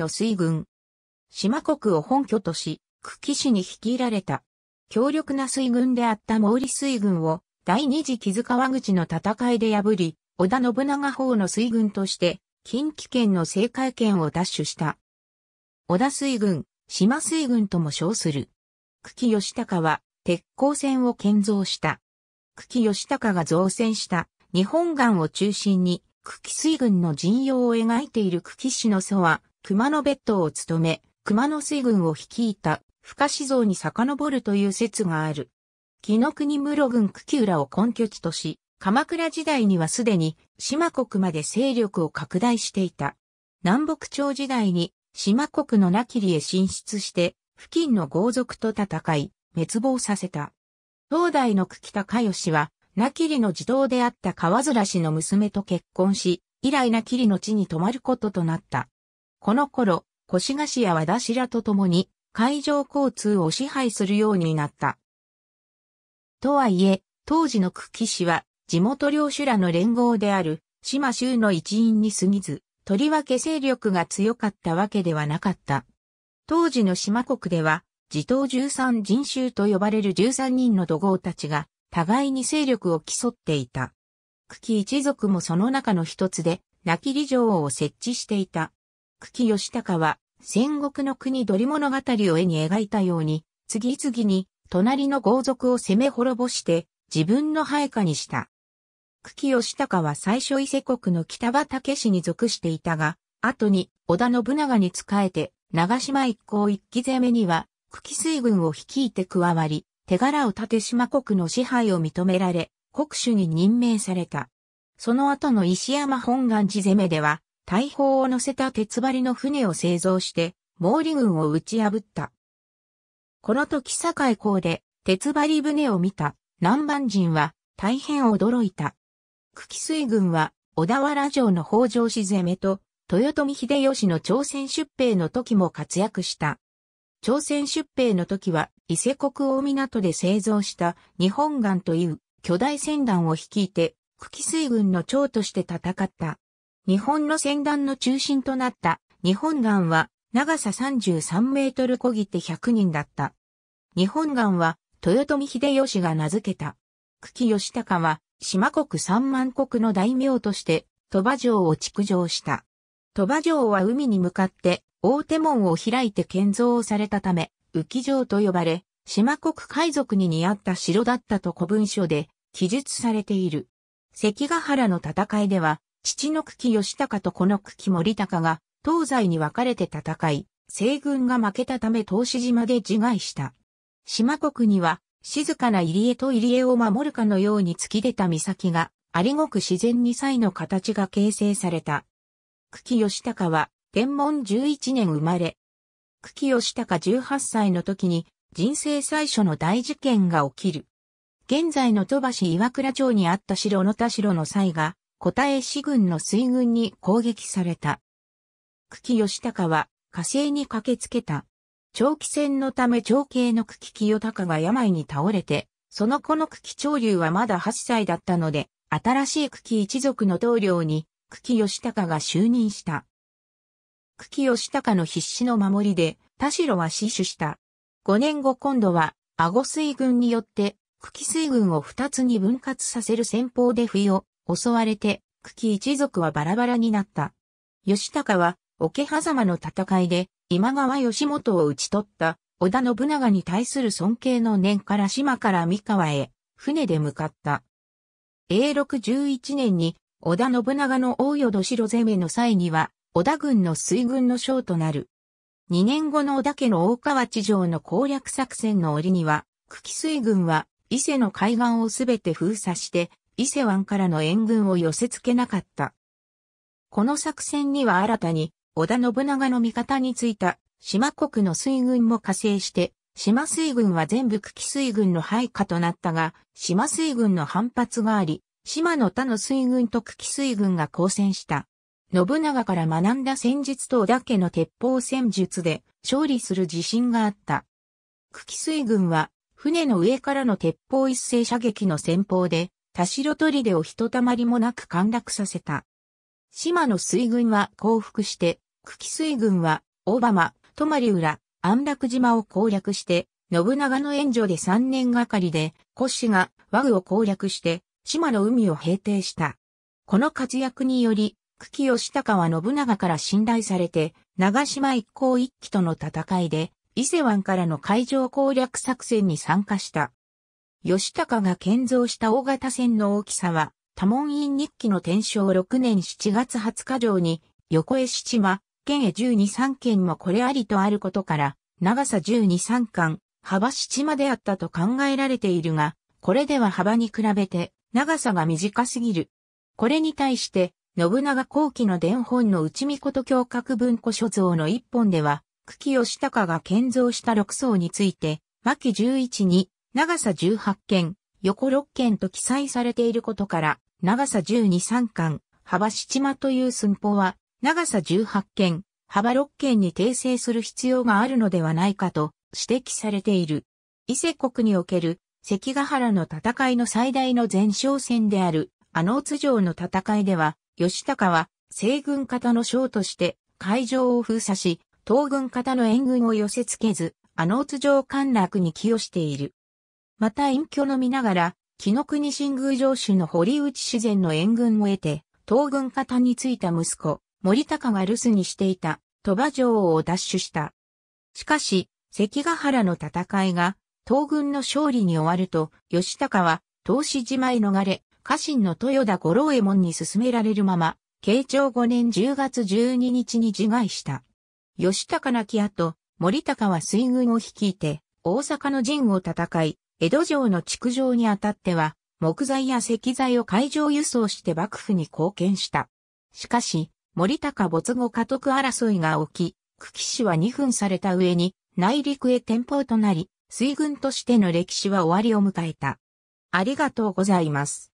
と水軍。島国を本拠とし、久喜市に率いられた。強力な水軍であった毛利水軍を第二次木津川口の戦いで破り、織田信長方の水軍として近畿圏の政界権を奪取した。織田水軍、島水軍とも称する。久喜義高は鉄鋼船を建造した。久喜義高が造船した日本岩を中心に久喜水軍の陣容を描いている久喜市の祖は熊野別当を務め、熊野水軍を率いた深志像に遡るという説がある。紀の国室軍久喜らを根拠地とし、鎌倉時代にはすでに島国まで勢力を拡大していた。南北朝時代に島国のナキリへ進出して、付近の豪族と戦い、滅亡させた。東大の久喜高義は、ナキリの児童であった川面氏の娘と結婚し、以来ナキリの地に泊まることとなった。この頃、越ヶ谷和田代と共に海上交通を支配するようになった。とはいえ、当時の久喜市は地元領主らの連合である島州の一員に過ぎず、とりわけ勢力が強かったわけではなかった。当時の島国では、自党13人衆と呼ばれる13人の土豪たちが、互いに勢力を競っていた。久喜一族もその中の一つで、泣き里城を設置していた。久喜義高は、戦国の国鳥物語を絵に描いたように、次々に、隣の豪族を攻め滅ぼして、自分の配下にした。久喜義高は最初伊勢国の北畑氏に属していたが、後に織田信長に仕えて、長島一行一騎攻めには、久喜水軍を率いて加わり、手柄を立島国の支配を認められ、国主に任命された。その後の石山本願寺攻めでは、大砲を乗せた鉄張りの船を製造して、毛利軍を打ち破った。この時堺港で、鉄張り船を見た、南蛮人は、大変驚いた。久喜水軍は、小田原城の北条氏攻めと、豊臣秀吉の朝鮮出兵の時も活躍した。朝鮮出兵の時は、伊勢国大港で製造した日本岩という巨大船団を率いて、久喜水軍の長として戦った。日本の船団の中心となった日本岩は長さ33メートル小ぎて100人だった。日本岩は豊臣秀吉が名付けた。久喜義高は島国三万国の大名として鳥羽城を築城した。鳥羽城は海に向かって大手門を開いて建造されたため、浮城と呼ばれ、島国海賊に似合った城だったと古文書で記述されている。関ヶ原の戦いでは、父の茎義高とこの茎森高が、東西に分かれて戦い、西軍が負けたため東志島で自害した。島国には、静かな入江と入江を守るかのように突き出た岬が、ありごく自然に際の形が形成された。茎義高は、天文11年生まれ。茎義高18歳の時に、人生最初の大事件が起きる。現在の戸橋岩倉町にあった城の田城の際が、小田江市軍の水軍に攻撃された。久喜義高は火星に駆けつけた。長期戦のため長兄の久喜清高が病に倒れて、その子の久喜長龍はまだ8歳だったので、新しい久喜一族の同僚に久喜義高が就任した。久喜義高の必死の守りで、田代は死守した。5年後今度は、阿水軍によって、久喜水軍を2つに分割させる戦法で不要。を襲われて、久喜一族はバラバラになった。義高は、桶狭間の戦いで、今川義元を討ち取った、織田信長に対する尊敬の念から島から三河へ、船で向かった。永禄11年に、織田信長の大淀城攻めの際には、織田軍の水軍の将となる。2年後の織田家の大川地上の攻略作戦の折には、久喜水軍は、伊勢の海岸をすべて封鎖して、伊勢湾からの援軍を寄せ付けなかった。この作戦には新たに、織田信長の味方についた、島国の水軍も加勢して、島水軍は全部久喜水軍の配下となったが、島水軍の反発があり、島の他の水軍と久喜水軍が交戦した。信長から学んだ戦術と織田家の鉄砲戦術で勝利する自信があった。久喜水軍は船の上からの鉄砲一斉射撃の戦法で田代砦をひとたまりもなく陥落させた。島の水軍は降伏して、久喜水軍は、オバマ、泊浦、安楽島を攻略して、信長の援助で3年がかりで、骨子が和具を攻略して、島の海を平定した。この活躍により、久喜義高は信長から信頼されて、長島一向一揆との戦いで、伊勢湾からの海上攻略作戦に参加した。吉高が建造した大型船の大きさは、多門院日記の天正6年7月20日上に、横江七間、県へ十二三県もこれありとあることから、長さ十二三間、幅七間であったと考えられているが、これでは幅に比べて、長さが短すぎる。これに対して、信長後期の伝本の内見こと教閣文庫所蔵の一本では、久喜義高が建造した六層について、牧十一に、長さ18件、横6件と記載されていることから、長さ12、3巻、幅7間という寸法は、長さ18件、幅6件に訂正する必要があるのではないかと指摘されている。伊勢国における関ヶ原の戦いの最大の前哨戦である、阿能津城の戦いでは、吉高は西軍方の将として会場を封鎖し、東軍方の援軍を寄せ付けず、阿能津城陥落に寄与している。また隠居のみながら、木の国新宮城主の堀内自然の援軍を得て、東軍方についた息子、森高が留守にしていた、鳥羽城を奪取した。しかし、関ヶ原の戦いが、東軍の勝利に終わると、吉高は、東市島へ逃れ、家臣の豊田五郎右衛門に進められるまま、慶長5年10月12日に自害した。吉高亡き後、森高は水軍を率いて、大阪の陣を戦い、江戸城の築城にあたっては、木材や石材を海上輸送して幕府に貢献した。しかし、森高没後家督争いが起き、久喜市は2分された上に、内陸へ転向となり、水軍としての歴史は終わりを迎えた。ありがとうございます。